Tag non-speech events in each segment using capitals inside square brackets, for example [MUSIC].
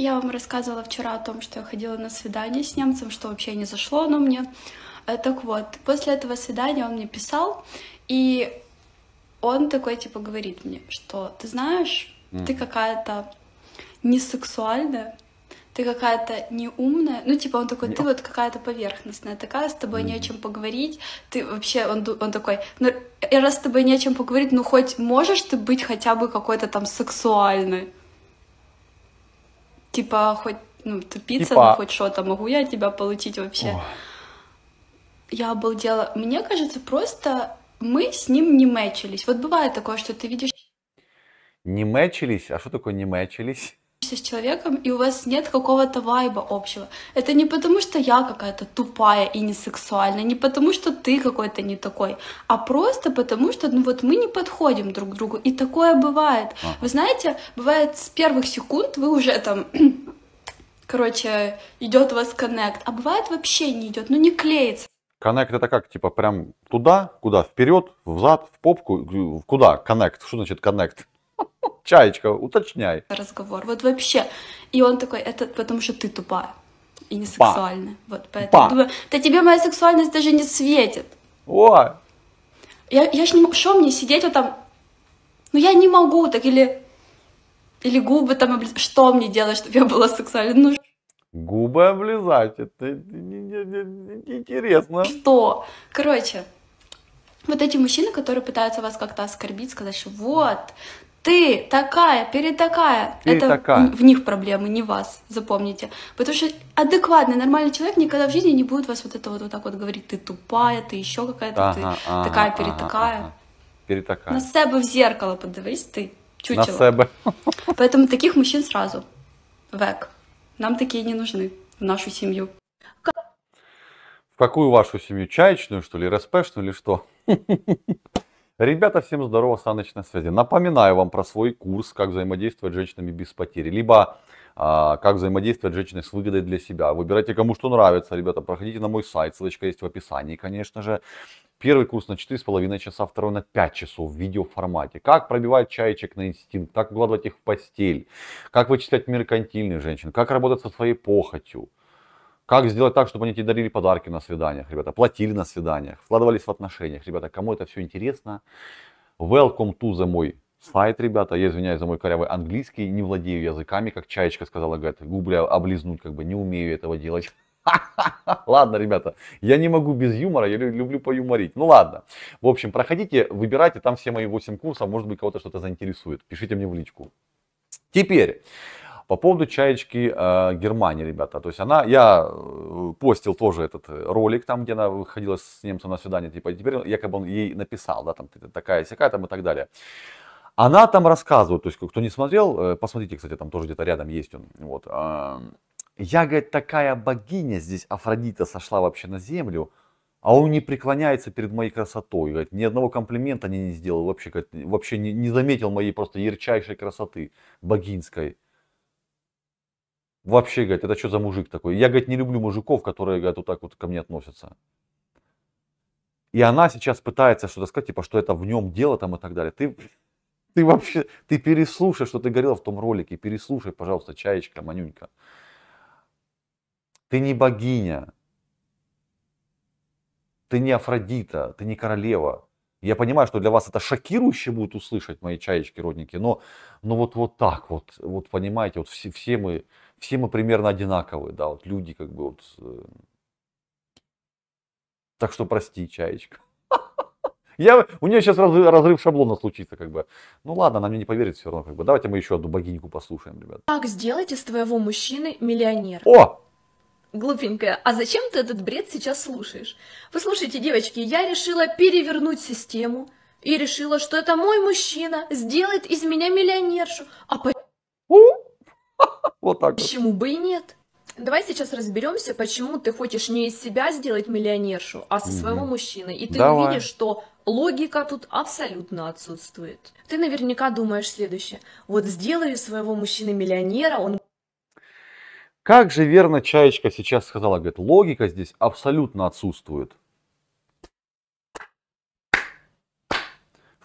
Я вам рассказывала вчера о том, что я ходила на свидание с немцем, что вообще не зашло оно мне. Э, так вот, после этого свидания он мне писал, и он такой, типа, говорит мне, что ты знаешь, ты какая-то не сексуальная, ты какая-то неумная. Ну, типа, он такой, ты вот какая-то поверхностная такая, с тобой mm. не о чем поговорить. Ты вообще, он, он такой, ну, раз с тобой не о чем поговорить, ну, хоть можешь ты быть хотя бы какой-то там сексуальной. Типа, хоть ну, тупица, типа... ну хоть что-то, могу я тебя получить вообще? О. Я обалдела. Мне кажется, просто мы с ним не мэчились. Вот бывает такое, что ты видишь... Не мэчились? А что такое не мэчились? с человеком, и у вас нет какого-то вайба общего. Это не потому, что я какая-то тупая и не сексуальная, не потому, что ты какой-то не такой, а просто потому, что ну вот мы не подходим друг к другу, и такое бывает. А. Вы знаете, бывает с первых секунд вы уже там [CLEARS THROAT] короче, идет у вас коннект, а бывает вообще не идет, ну не клеится. Коннект это как, типа, прям туда, куда, вперед, взад, в попку, куда коннект? Что значит коннект? Чаечка, уточняй. Разговор. Вот вообще. И он такой, это потому что ты тупая и не сексуальная. Па. Вот поэтому Па. думаю, да тебе моя сексуальность даже не светит. О! Я, я ж не могу, что мне сидеть вот там, ну я не могу, так или, или губы там, обли... что мне делать, чтобы я была сексуальной? Ну, губы облизать, это интересно. Что? Короче, вот эти мужчины, которые пытаются вас как-то оскорбить, сказать, что вот, ты такая, перетакая. Перед это такая. в них проблемы, не вас, запомните. Потому что адекватный, нормальный человек никогда в жизни не будет вас вот это вот, вот так вот говорить, ты тупая, ты еще какая-то, ага, ты ага, такая, Перед Ага, перетакая. На себе в зеркало подавись, ты чучело. На себе. Поэтому таких мужчин сразу век. Нам такие не нужны в нашу семью. В какую вашу семью? Чаечную, что ли, РСПшную или что? Ребята, всем здорово, Саныч на связи. Напоминаю вам про свой курс «Как взаимодействовать с женщинами без потери», либо а, «Как взаимодействовать с женщиной с выгодой для себя». Выбирайте, кому что нравится, ребята, проходите на мой сайт, ссылочка есть в описании, конечно же. Первый курс на 4,5 часа, второй на 5 часов в видеоформате. Как пробивать чаечек на инстинкт, как укладывать их в постель, как вычислять меркантильных женщин, как работать со своей похотью, как сделать так, чтобы они тебе дарили подарки на свиданиях, ребята, платили на свиданиях, вкладывались в отношениях, ребята, кому это все интересно. Welcome to the мой сайт, ребята. Я извиняюсь за мой корявый английский, не владею языками, как чаечка сказала, говорит, Губля облизнуть, как бы не умею этого делать. [LAUGHS] Ладно, ребята, я не могу без юмора, я люблю поюморить. Ну ладно. В общем, проходите, выбирайте, там все мои 8 курсов, может быть, кого-то что-то заинтересует. Пишите мне в личку. Теперь, по поводу чаечки э, Германии, ребята, то есть она, я э, постил тоже этот э, ролик там, где она выходила с немцем на свидание, типа, и теперь якобы он ей написал, да, там такая всякая там и так далее. Она там рассказывает, то есть кто не смотрел, э, посмотрите, кстати, там тоже где-то рядом есть он, вот. Э, я, говорит, такая богиня здесь, Афродита, сошла вообще на землю, а он не преклоняется перед моей красотой. Говорит, ни одного комплимента не сделал вообще, говорит, вообще не, не заметил моей просто ярчайшей красоты богинской. Вообще, говорит, это что за мужик такой? Я, говорит, не люблю мужиков, которые, говорит, вот так вот ко мне относятся. И она сейчас пытается что-то сказать, типа, что это в нем дело там и так далее. Ты, ты вообще, ты переслушай, что ты говорила в том ролике, переслушай, пожалуйста, чаечка, манюнька. Ты не богиня, ты не Афродита, ты не королева. Я понимаю, что для вас это шокирующе будет услышать, мои чаечки, родники, но, но вот, вот так вот, вот понимаете, вот все, все мы, все мы примерно одинаковые, да, вот люди как бы вот... Э, так что прости, чаечка. [LAUGHS] Я, у нее сейчас разрыв, разрыв шаблона случится, как бы. Ну ладно, она мне не поверит все равно, как бы. Давайте мы еще одну богиньку послушаем, ребят. Как сделать из твоего мужчины миллионер? О! Глупенькая, а зачем ты этот бред сейчас слушаешь? Вы слушайте, девочки, я решила перевернуть систему и решила, что это мой мужчина сделает из меня миллионершу. А по... Вот так. Почему вот. бы и нет? Давай сейчас разберемся, почему ты хочешь не из себя сделать миллионершу, а со своего угу. мужчины. И ты Давай. увидишь, что логика тут абсолютно отсутствует. Ты наверняка думаешь следующее. Вот сделаю своего мужчины миллионера, он... Как же верно Чаечка сейчас сказала, говорит, логика здесь абсолютно отсутствует.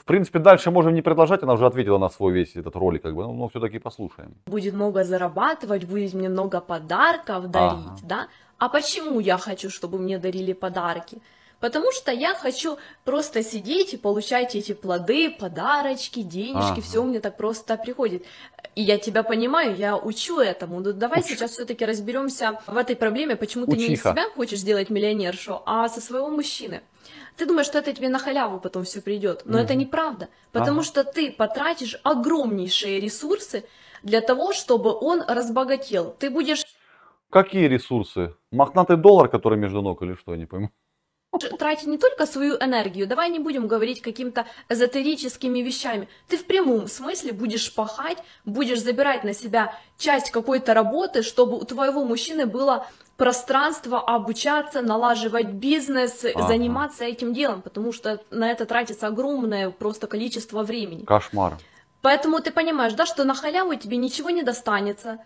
В принципе, дальше можем не продолжать, она уже ответила на свой весь этот ролик, как бы, ну, но, но все-таки послушаем. Будет много зарабатывать, будет мне много подарков дарить, ага. да? А почему я хочу, чтобы мне дарили подарки? Потому что я хочу просто сидеть и получать эти плоды, подарочки, денежки, ага. все у меня так просто приходит. И я тебя понимаю, я учу этому. Но ну, давай Уч... сейчас все-таки разберемся в этой проблеме, почему Учиха. ты не из себя хочешь сделать миллионершу, а со своего мужчины. Ты думаешь, что это тебе на халяву потом все придет, но угу. это неправда, потому ага. что ты потратишь огромнейшие ресурсы для того, чтобы он разбогател. Ты будешь... Какие ресурсы? Мохнатый доллар, который между ног или что, я не пойму тратить не только свою энергию, давай не будем говорить каким-то эзотерическими вещами. Ты в прямом смысле будешь пахать, будешь забирать на себя часть какой-то работы, чтобы у твоего мужчины было пространство обучаться, налаживать бизнес, ага. заниматься этим делом, потому что на это тратится огромное просто количество времени. Кошмар. Поэтому ты понимаешь, да, что на халяву тебе ничего не достанется,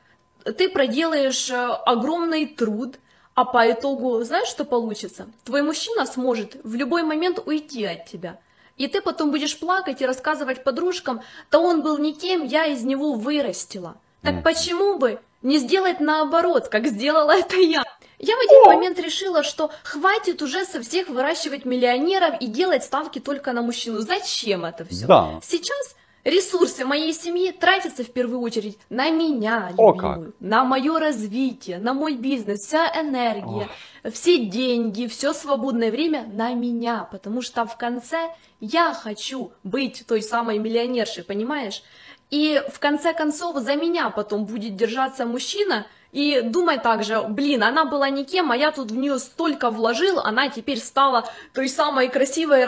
ты проделаешь э, огромный труд, а по итогу знаешь, что получится? Твой мужчина сможет в любой момент уйти от тебя. И ты потом будешь плакать и рассказывать подружкам, то он был никем, я из него вырастила. Так mm. почему бы не сделать наоборот, как сделала это я. Я в один момент решила, что хватит уже со всех выращивать миллионеров и делать ставки только на мужчину. Зачем это все? Да. Сейчас Ресурсы моей семьи тратятся в первую очередь на меня, любимую, на мое развитие, на мой бизнес, вся энергия, Ох. все деньги, все свободное время на меня, потому что в конце я хочу быть той самой миллионершей, понимаешь? И в конце концов за меня потом будет держаться мужчина, и думай также, блин, она была никем, а я тут в нее столько вложил, она теперь стала той самой красивой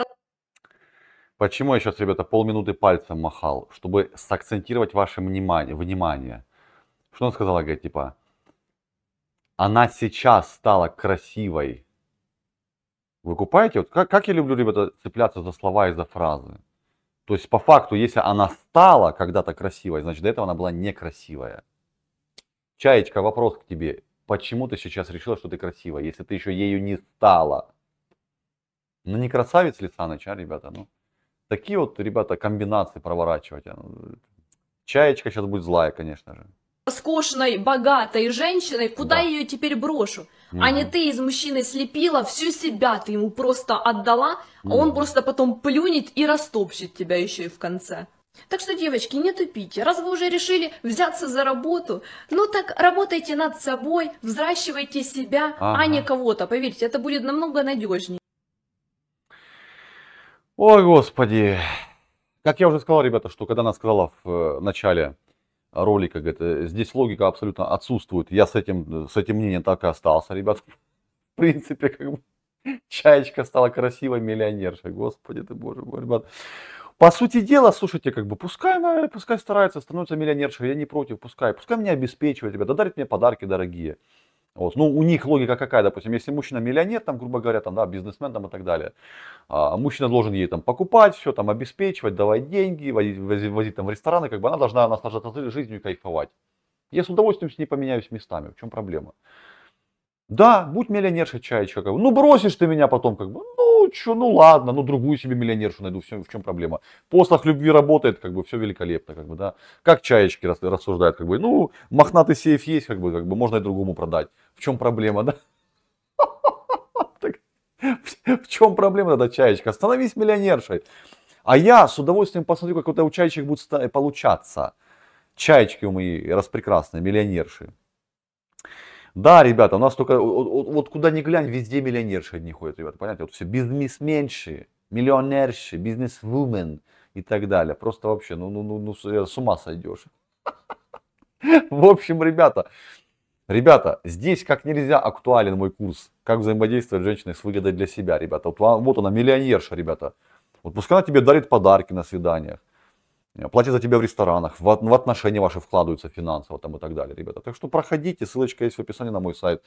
Почему я сейчас, ребята, полминуты пальцем махал? Чтобы сакцентировать ваше внимание. внимание. Что она сказала, говорит, типа, она сейчас стала красивой. Вы купаете? Вот как, как я люблю, ребята, цепляться за слова и за фразы. То есть, по факту, если она стала когда-то красивой, значит, до этого она была некрасивая. Чаечка, вопрос к тебе. Почему ты сейчас решила, что ты красивая, если ты еще ею не стала? Ну, не красавец ли Саныч, а, ребята? Ну такие вот, ребята, комбинации проворачивать. Э, чаечка сейчас будет злая, конечно же. Роскошной, богатой женщиной, куда да. ее теперь брошу? Mm-hmm. А не ты из мужчины слепила всю себя, ты ему просто отдала, mm-hmm. а он просто потом плюнет и растопчет тебя еще и в конце. Так что, девочки, не тупите. Раз вы уже решили взяться за работу, ну так работайте над собой, взращивайте себя, ага. а не кого-то. Поверьте, это будет намного надежнее. Ой, Господи. Как я уже сказал, ребята, что когда она сказала в э, начале ролика, говорит, «Э, здесь логика абсолютно отсутствует. Я с этим, с этим мнением так и остался, ребят. В принципе, как бы чаечка стала красивой миллионершей. Господи ты, боже мой, ребят. По сути дела, слушайте, как бы, пускай она, пускай старается, становится миллионершей, я не против, пускай. Пускай меня обеспечивает, ребята, дарит мне подарки дорогие. Вот. Ну, у них логика какая, допустим, если мужчина миллионер, там, грубо говоря, там, да, бизнесмен там, и так далее, а мужчина должен ей там покупать, все там обеспечивать, давать деньги, возить, возить, возить там в рестораны, как бы она должна наслаждаться жизнью и кайфовать. Я с удовольствием с ней поменяюсь местами, в чем проблема? Да, будь миллионерша чай, человек. Ну, бросишь ты меня потом, как бы, ну, ну, чё, ну ладно, ну другую себе миллионершу найду, все, в чем проблема. Послах любви работает, как бы все великолепно, как бы, да. Как чаечки рассуждают, как бы, ну, мохнатый сейф есть, как бы, как бы, можно и другому продать. В чем проблема, да? [LAUGHS] В чем проблема да, чаечка? Становись миллионершей. А я с удовольствием посмотрю, как у чаечек будет получаться. Чаечки у мои распрекрасные, миллионерши. Да, ребята, у нас только, вот, вот куда ни глянь, везде миллионерши одни ходят, ребята, понятно? Вот все бизнесменши, миллионерши, бизнесвумен и так далее. Просто вообще, ну, ну, ну, ну с э, ума сойдешь. [LAUGHS] В общем, ребята, ребята, здесь как нельзя актуален мой курс. Как взаимодействовать с женщиной с выгодой для себя, ребята. Вот, вот она, миллионерша, ребята. Вот пускай она тебе дарит подарки на свиданиях платят за тебя в ресторанах, в, отношения ваши вкладываются финансово там и так далее, ребята. Так что проходите, ссылочка есть в описании на мой сайт.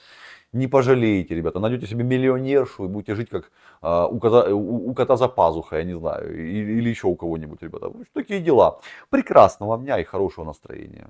Не пожалеете, ребята, найдете себе миллионершу и будете жить как э, у, кота, у, у кота за пазухой, я не знаю, или, или еще у кого-нибудь, ребята. Такие дела. Прекрасного дня и хорошего настроения.